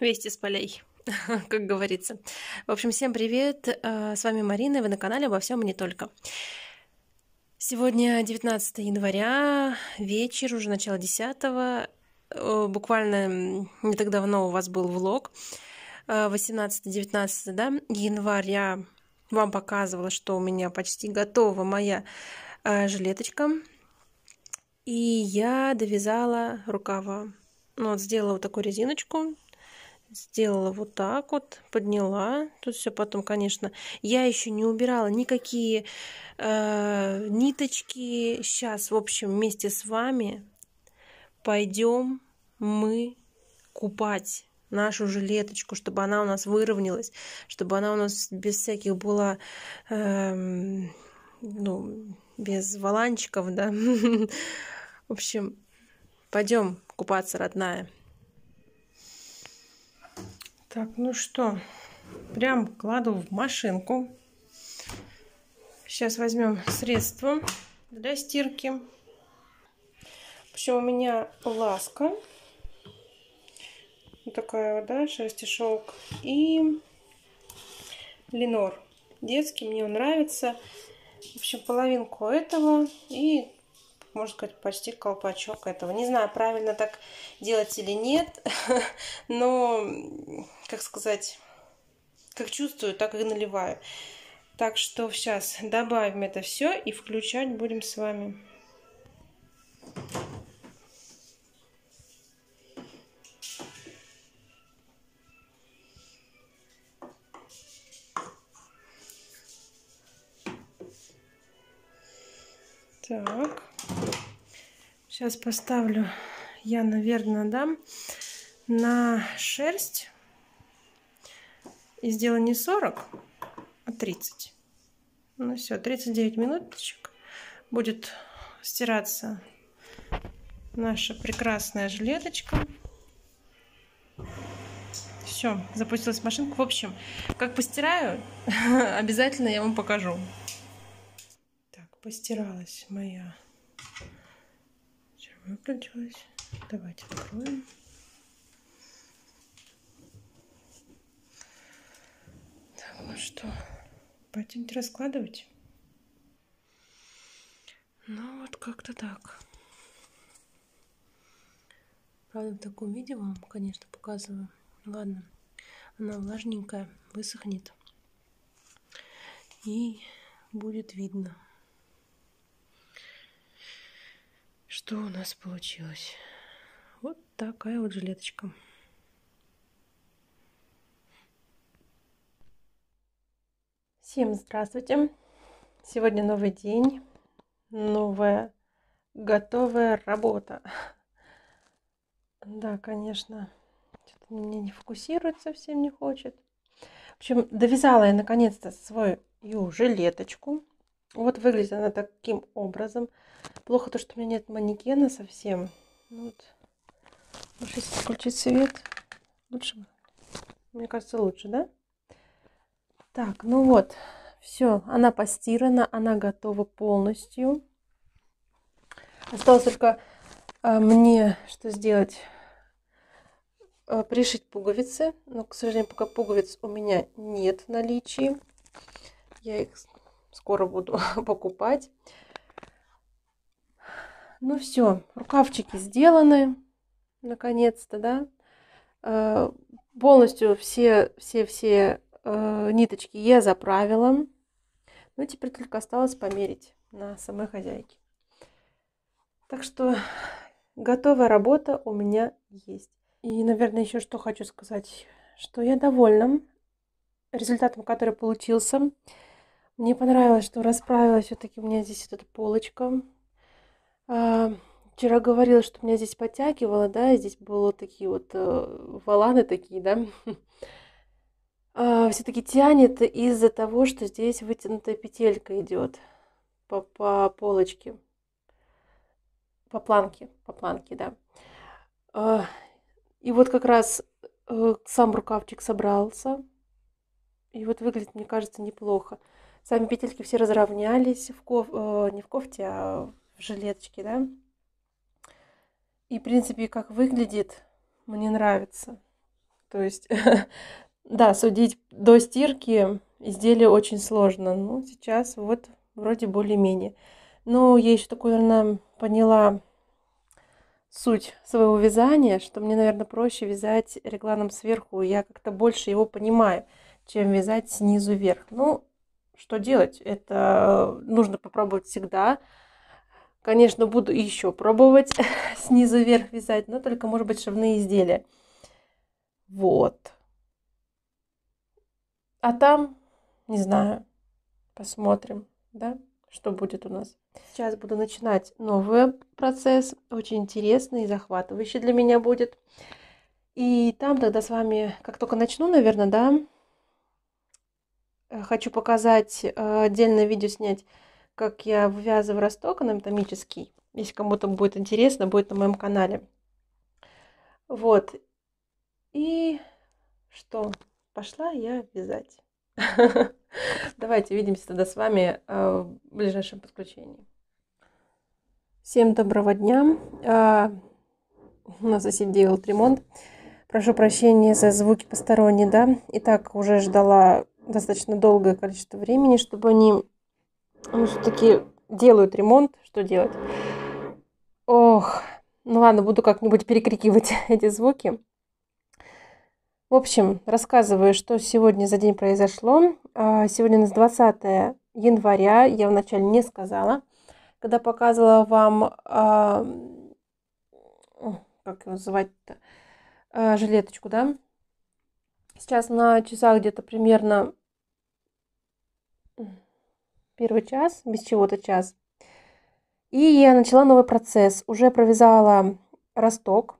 вести с полей как говорится. В общем, всем привет, э, с вами Марина, вы на канале «Обо всем и а не только». Сегодня 19 января, вечер, уже начало 10 э, буквально не так давно у вас был влог, 18-19 э, да, января вам показывала, что у меня почти готова моя жилеточка, и я довязала рукава. Ну, вот сделала вот такую резиночку, сделала вот так вот, подняла. Тут все потом, конечно, я еще не убирала никакие э, ниточки. Сейчас, в общем, вместе с вами пойдем мы купать нашу жилеточку, чтобы она у нас выровнялась, чтобы она у нас без всяких была, э, ну, без валанчиков, да. В общем, пойдем купаться, родная. Так, ну что, прям кладу в машинку. Сейчас возьмем средство для стирки. В общем, у меня ласка. Вот такая вот, да, шерсть и шелк. И Ленор. Детский, мне он нравится. В общем, половинку этого и можно сказать, почти колпачок этого. Не знаю, правильно так делать или нет, но, как сказать, как чувствую, так и наливаю. Так что сейчас добавим это все и включать будем с вами. Так. Сейчас поставлю, я, наверное, дам на шерсть. И сделаю не 40, а 30. Ну все, 39 минуточек будет стираться наша прекрасная жилеточка. Все, запустилась машинка. В общем, как постираю, обязательно я вам покажу. Так, постиралась моя выключилась. Ну, Давайте откроем. Так, ну что, пойдемте раскладывать. Ну вот как-то так. Правда, в таком виде вам, конечно, показываю. Ладно, она влажненькая, высохнет. И будет видно, что у нас получилось. Вот такая вот жилеточка. Всем здравствуйте! Сегодня новый день, новая готовая работа. Да, конечно, что-то меня не фокусируется совсем не хочет. В общем, довязала я наконец-то свою жилеточку. Вот выглядит она таким образом. Плохо то, что у меня нет манекена совсем. Ну вот. Может, если включить свет, лучше Мне кажется, лучше, да? Так, ну вот, все, она постирана, она готова полностью. Осталось только э, мне что сделать? Э, пришить пуговицы. Но, к сожалению, пока пуговиц у меня нет в наличии. Я их скоро буду покупать. Ну все, рукавчики сделаны, наконец-то, да. Э, полностью все, все, все э, ниточки я заправила. Ну, теперь только осталось померить на самой хозяйке. Так что готовая работа у меня есть. И, наверное, еще что хочу сказать, что я довольна результатом, который получился. Мне понравилось, что расправилась, все-таки у меня здесь вот эта полочка. А, вчера говорила, что меня здесь подтягивало, да, здесь было такие вот э, валаны такие, да. А, Все-таки тянет из-за того, что здесь вытянутая петелька идет по, по полочке, по планке, по планке, да. А, и вот как раз э, сам рукавчик собрался. И вот выглядит, мне кажется, неплохо. Сами петельки все разровнялись в ков... Э, не в кофте, а в жилеточке, да. И, в принципе, как выглядит, мне нравится. То есть, да, судить до стирки изделие очень сложно. Ну, сейчас вот вроде более-менее. Но я еще такой, наверное, поняла суть своего вязания, что мне, наверное, проще вязать регланом сверху. Я как-то больше его понимаю, чем вязать снизу вверх. Ну, что делать? Это нужно попробовать всегда. Конечно, буду еще пробовать снизу вверх вязать, но только, может быть, шовные изделия. Вот. А там, не знаю, посмотрим, да, что будет у нас. Сейчас буду начинать новый процесс, очень интересный и захватывающий для меня будет. И там тогда с вами, как только начну, наверное, да, э, хочу показать, э, отдельное видео снять как я вывязываю росток анатомический. Если кому-то будет интересно, будет на моем канале. Вот. И что? Пошла я вязать. Давайте увидимся тогда с вами э, в ближайшем подключении. Всем доброго дня. А, у нас засидел ремонт. Прошу прощения за звуки посторонние, да. И так уже ждала достаточно долгое количество времени, чтобы они ну, все-таки делают ремонт, что делать? Ох, ну ладно, буду как-нибудь перекрикивать эти звуки. В общем, рассказываю, что сегодня за день произошло. А, сегодня у нас 20 января, я вначале не сказала, когда показывала вам, а, как его называть-то, а, жилеточку, да? Сейчас на часах где-то примерно первый час, без чего-то час. И я начала новый процесс. Уже провязала росток.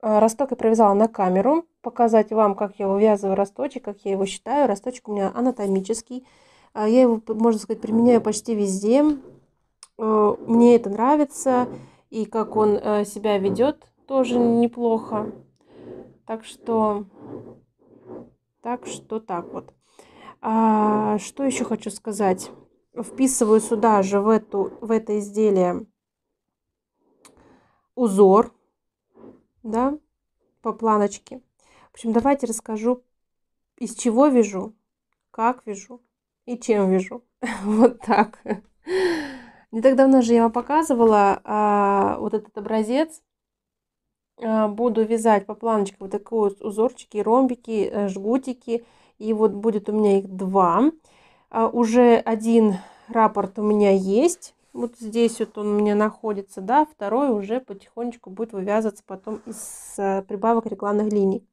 А, росток я провязала на камеру. Показать вам, как я вывязываю росточек, как я его считаю. Росточек у меня анатомический. А, я его, можно сказать, применяю почти везде. А, мне это нравится. И как он э, себя ведет, тоже неплохо. Так что... Так что так вот. А, что еще хочу сказать? вписываю сюда же в, эту, в это изделие узор, да, по планочке. В общем, давайте расскажу, из чего вяжу, как вяжу и чем вяжу. Вот так. Не так давно же я вам показывала а, вот этот образец. А, буду вязать по планочке вот такой вот узорчики, ромбики, э, жгутики. И вот будет у меня их два. А, уже один рапорт у меня есть. Вот здесь вот он у меня находится, да, второй уже потихонечку будет вывязываться потом из э, прибавок рекламных линий.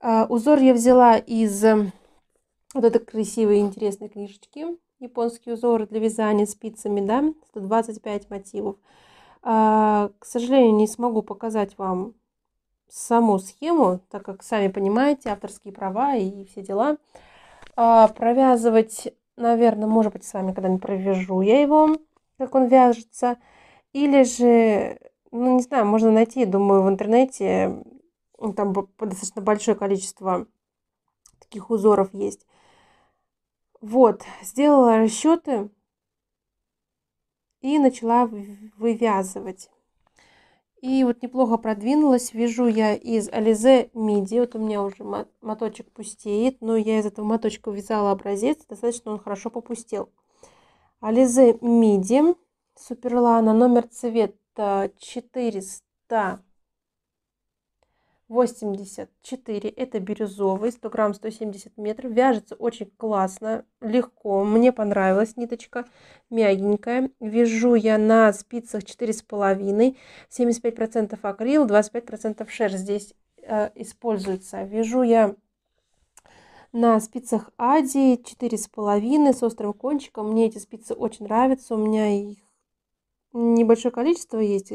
А, узор я взяла из э, вот этой красивой интересной книжечки. Японские узоры для вязания спицами, да, 125 мотивов. А, к сожалению, не смогу показать вам саму схему, так как, сами понимаете, авторские права и все дела. А, провязывать, наверное, может быть, с вами когда-нибудь провяжу я его, как он вяжется. Или же, ну, не знаю, можно найти, думаю, в интернете. Там достаточно большое количество таких узоров есть. Вот, сделала расчеты и начала вывязывать. И вот неплохо продвинулась. Вяжу я из Ализе миди. Вот у меня уже моточек пустеет, но я из этого моточка вязала образец. Достаточно он хорошо попустил. Ализе миди. Суперлана. Номер цвета 400. 84. Это бирюзовый, 100 грамм, 170 метров. Вяжется очень классно, легко. Мне понравилась ниточка, мягенькая. Вяжу я на спицах 4,5. 75% акрил, 25% шерсть здесь э, используется. Вяжу я на спицах Ади 4,5 с острым кончиком. Мне эти спицы очень нравятся. У меня их небольшое количество есть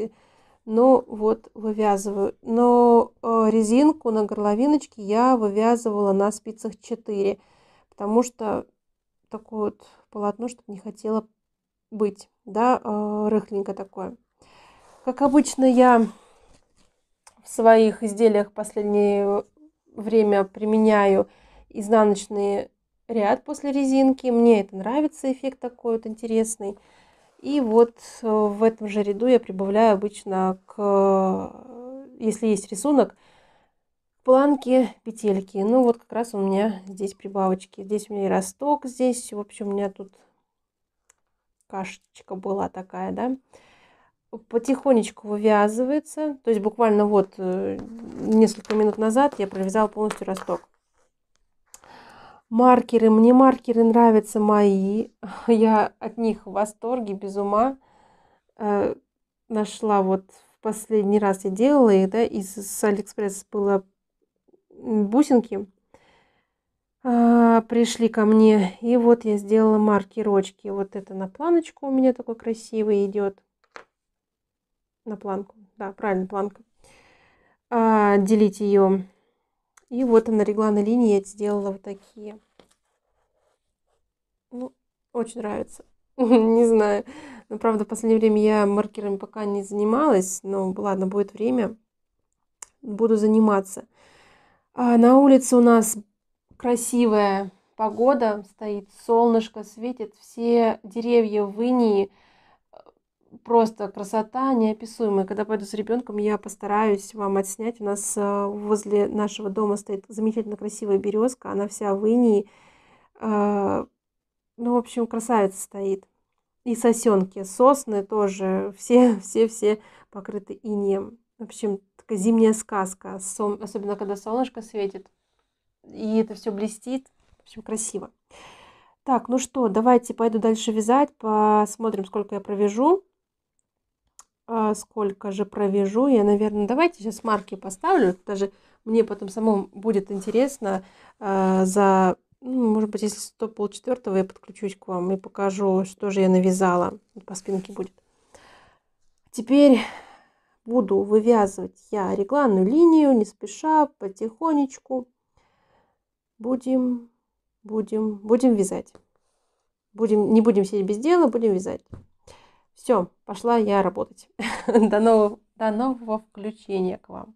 но ну, вот вывязываю. Но э, резинку на горловиночке я вывязывала на спицах 4, потому что такое вот полотно, чтобы не хотела быть, да, э, рыхленькое такое. Как обычно, я в своих изделиях последнее время применяю изнаночный ряд после резинки. Мне это нравится, эффект такой вот интересный. И вот э, в этом же ряду я прибавляю обычно к, э, если есть рисунок, планки петельки. Ну вот как раз у меня здесь прибавочки. Здесь у меня и росток, здесь, в общем, у меня тут кашечка была такая, да. Потихонечку вывязывается, то есть буквально вот э, несколько минут назад я провязала полностью росток. Маркеры. Мне маркеры нравятся мои. Я от них в восторге, без ума. Э, нашла вот в последний раз я делала их, да, из с Алиэкспресс было бусинки. А, пришли ко мне. И вот я сделала маркерочки. Вот это на планочку у меня такой красивый идет. На планку. Да, правильно, планка. А, делить ее и вот она легла на линии, я сделала вот такие. Ну, очень нравится. не знаю. Но, правда, в последнее время я маркерами пока не занималась. Но ладно, будет время. Буду заниматься. А на улице у нас красивая погода. Стоит солнышко, светит. Все деревья в инии просто красота неописуемая. Когда пойду с ребенком, я постараюсь вам отснять. У нас а, возле нашего дома стоит замечательно красивая березка, она вся в инии. А, ну, в общем, красавица стоит. И сосенки, сосны тоже, все-все-все покрыты инием. В общем, такая зимняя сказка, особенно когда солнышко светит, и это все блестит. В общем, красиво. Так, ну что, давайте пойду дальше вязать, посмотрим, сколько я провяжу. А, сколько же провяжу? Я, наверное, давайте сейчас марки поставлю. Даже мне потом самому будет интересно а, за... Ну, может быть, если 100 полчетвертого, я подключусь к вам и покажу, что же я навязала. По спинке будет. Теперь буду вывязывать я регланную линию, не спеша, потихонечку. Будем, будем, будем вязать. Будем, не будем сидеть без дела, будем вязать. Все, пошла я работать. до, нового, до нового включения к вам.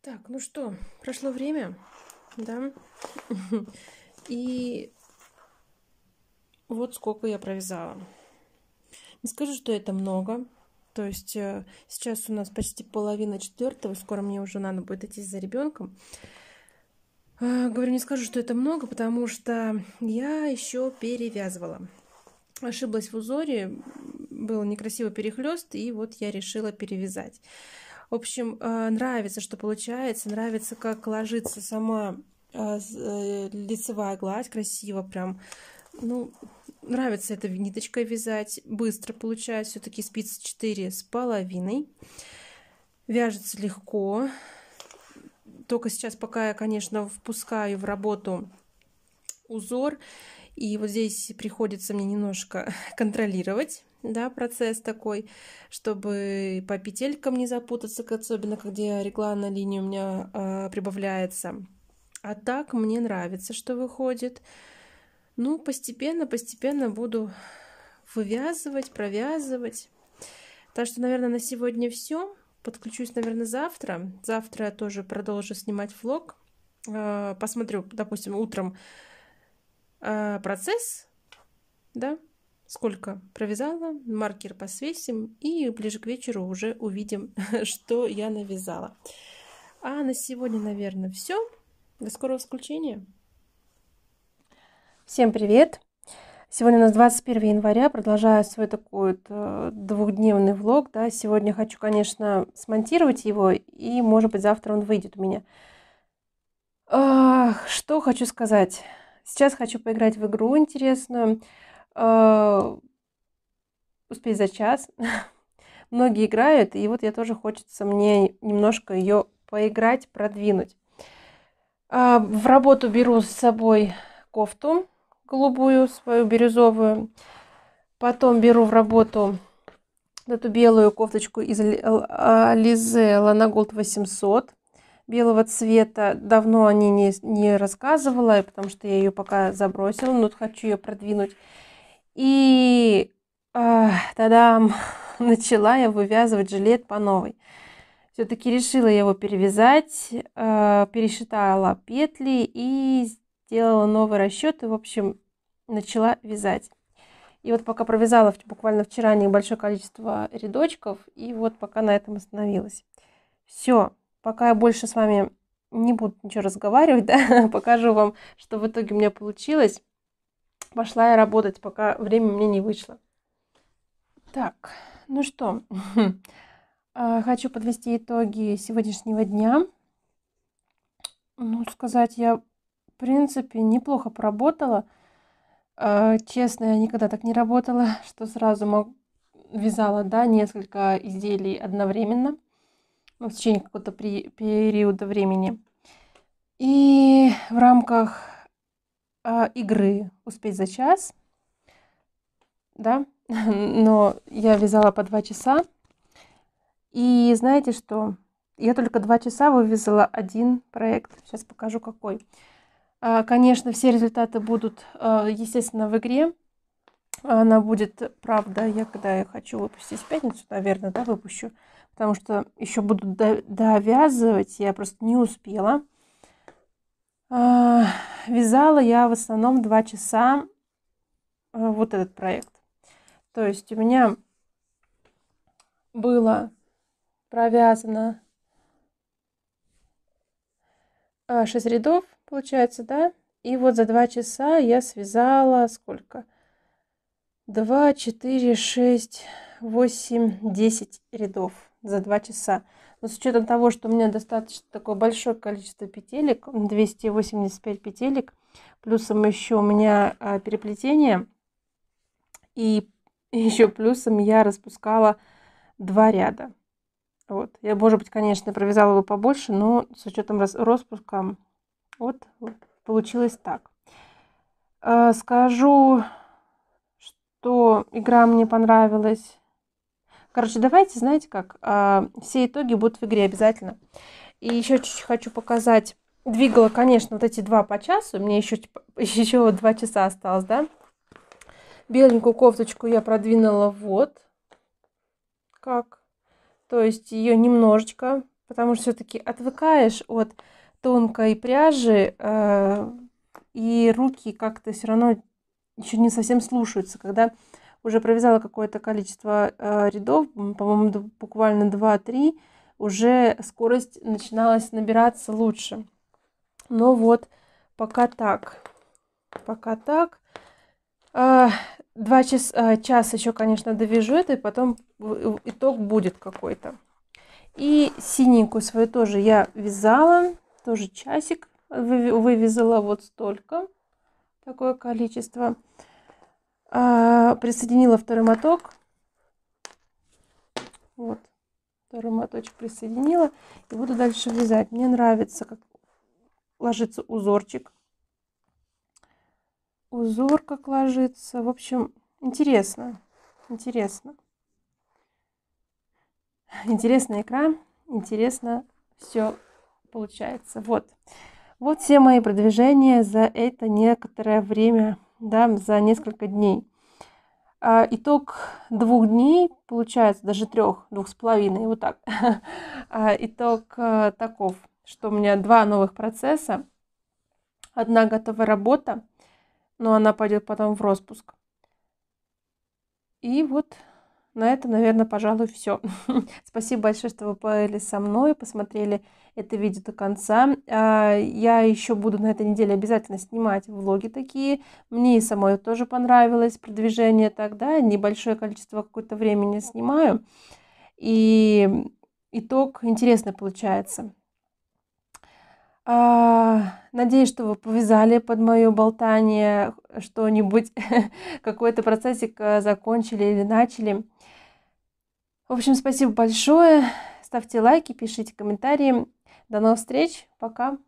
Так, ну что, прошло время, да? И вот сколько я провязала. Не скажу, что это много. То есть э, сейчас у нас почти половина четвертого, скоро мне уже надо будет идти за ребенком. Э, говорю, не скажу, что это много, потому что я еще перевязывала ошиблась в узоре, был некрасивый перехлест, и вот я решила перевязать. В общем, э, нравится, что получается, нравится, как ложится сама э, э, лицевая гладь, красиво прям. Ну, нравится это ниточкой вязать, быстро получается, все-таки спицы 4 с половиной. Вяжется легко. Только сейчас, пока я, конечно, впускаю в работу узор, и вот здесь приходится мне немножко контролировать да, процесс такой, чтобы по петелькам не запутаться, особенно когда регланная линия у меня э, прибавляется. А так мне нравится, что выходит. Ну, постепенно, постепенно буду вывязывать, провязывать. Так что, наверное, на сегодня все. Подключусь, наверное, завтра. Завтра я тоже продолжу снимать влог. А, посмотрю, допустим, утром Э, процесс, да, сколько провязала, маркер посвесим и ближе к вечеру уже увидим, что я навязала. А на сегодня, наверное, все. До скорого включения. Всем привет! Сегодня у нас 21 января, продолжаю свой такой вот э, двухдневный влог. Да. Сегодня хочу, конечно, смонтировать его, и, может быть, завтра он выйдет у меня. Что хочу сказать? Сейчас хочу поиграть в игру интересную. Э, успеть за час. Многие играют, и вот я тоже хочется мне немножко ее поиграть, продвинуть. А, в работу беру с собой кофту голубую, свою бирюзовую. Потом беру в работу эту белую кофточку из Лизе Ланаголд 800 белого цвета. Давно о ней не, не рассказывала, потому что я ее пока забросила, но хочу ее продвинуть. И э, а, тогда начала я вывязывать жилет по новой. Все-таки решила его перевязать, э, пересчитала петли и сделала новый расчет. И, в общем, начала вязать. И вот пока провязала буквально вчера небольшое количество рядочков, и вот пока на этом остановилась. Все, Пока я больше с вами не буду ничего разговаривать, да, покажу вам, что в итоге у меня получилось. Пошла я работать, пока время мне не вышло. Так, ну что, а, хочу подвести итоги сегодняшнего дня. Ну, сказать, я, в принципе, неплохо поработала. А, честно, я никогда так не работала, что сразу вязала, да, несколько изделий одновременно – ну, в течение какого-то периода времени. И в рамках э, игры «Успеть за час», да, но я вязала по два часа. И знаете что? Я только два часа вывязала один проект. Сейчас покажу какой. А, конечно, все результаты будут, а, естественно, в игре. Она будет, правда, я когда я хочу выпустить в пятницу, наверное, да, выпущу потому что еще буду довязывать, я просто не успела. А, вязала я в основном 2 часа э, вот этот проект. То есть у меня было провязано 6 а, рядов, получается, да? И вот за 2 часа я связала сколько? 2, 4, 6, 8, 10 рядов за 2 часа. Но с учетом того, что у меня достаточно такое большое количество петелек, 285 петелек, плюсом еще у меня а, переплетение, и еще плюсом я распускала два ряда. Вот. Я, может быть, конечно, провязала бы побольше, но с учетом распуска вот, вот получилось так. А, скажу, что игра мне понравилась Короче, давайте, знаете как, а, все итоги будут в игре обязательно. И еще чуть-чуть хочу показать. Двигала, конечно, вот эти два по часу. Мне еще, типа, еще вот два часа осталось, да? Беленькую кофточку я продвинула вот как. То есть ее немножечко, потому что все-таки отвыкаешь от тонкой пряжи, э, и руки как-то все равно еще не совсем слушаются, когда уже провязала какое-то количество э, рядов, по-моему, буквально 2-3, уже скорость начиналась набираться лучше. Но вот пока так. Пока так. Э, два часа, час э, еще, конечно, довяжу это, и потом итог будет какой-то. И синенькую свою тоже я вязала, тоже часик вывязала вот столько, такое количество. А, присоединила второй моток. Вот. Второй моточек присоединила. И буду дальше вязать. Мне нравится, как ложится узорчик. Узор как ложится. В общем, интересно. Интересно. Интересная икра. Интересно все получается. Вот. Вот все мои продвижения за это некоторое время да, за несколько дней. А, итог двух дней, получается, даже трех, двух с половиной, вот так. А, итог э, таков, что у меня два новых процесса. Одна готовая работа, но она пойдет потом в распуск. И вот на это, наверное, пожалуй, все. Спасибо большое, что вы поели со мной, посмотрели это видео до конца. А, я еще буду на этой неделе обязательно снимать влоги такие. Мне и самой тоже понравилось продвижение тогда. Небольшое количество какое-то времени снимаю. И итог интересный получается. А, надеюсь, что вы повязали под мое болтание э, что-нибудь, какой-то процессик э, закончили или начали. В общем, спасибо большое. Ставьте лайки, пишите комментарии. До новых встреч. Пока.